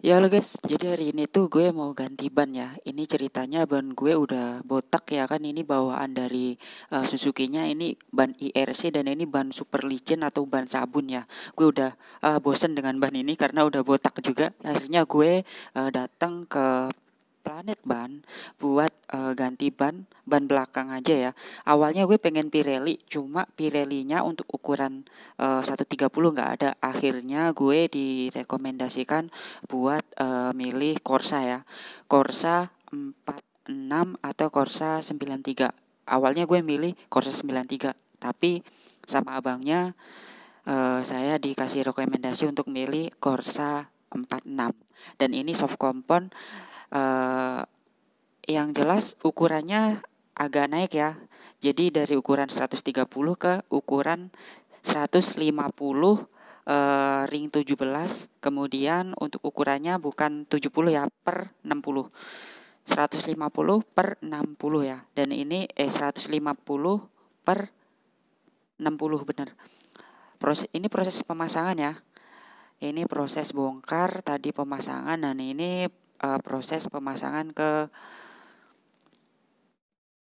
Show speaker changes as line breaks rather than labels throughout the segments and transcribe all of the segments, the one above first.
Ya lo guys, jadi hari ini tuh gue mau ganti ban ya. Ini ceritanya ban gue udah botak ya kan. Ini bawaan dari uh, Suzuki-nya ini ban IRC dan ini ban super licin atau ban sabun ya. Gue udah uh, bosen dengan ban ini karena udah botak juga. Akhirnya gue uh, datang ke planet ban buat uh, ganti ban ban belakang aja ya awalnya gue pengen Pirelli cuma Pirellinya untuk ukuran eh, uh, 130 nggak ada akhirnya gue direkomendasikan buat uh, milih Corsa ya Corsa
46
atau Corsa 93 awalnya gue milih Corsa 93 tapi sama abangnya uh, saya dikasih rekomendasi untuk milih Corsa 46 dan ini soft compound uh, yang jelas ukurannya agak naik ya. Jadi dari ukuran 130 ke ukuran 150 uh, eh, ring 17. Kemudian untuk ukurannya bukan 70 ya per 60. 150 per 60 ya. Dan ini eh 150 per 60 benar. Proses ini proses pemasangan ya. Ini proses bongkar tadi pemasangan dan ini uh, proses pemasangan ke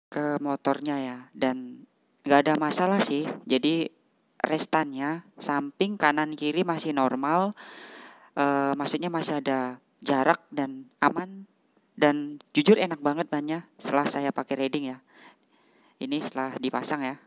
ke motornya ya dan nggak ada masalah sih jadi restannya samping kanan kiri masih normal uh, maksudnya masih ada jarak dan aman dan jujur enak banget banyak setelah saya pakai reading ya ini setelah dipasang ya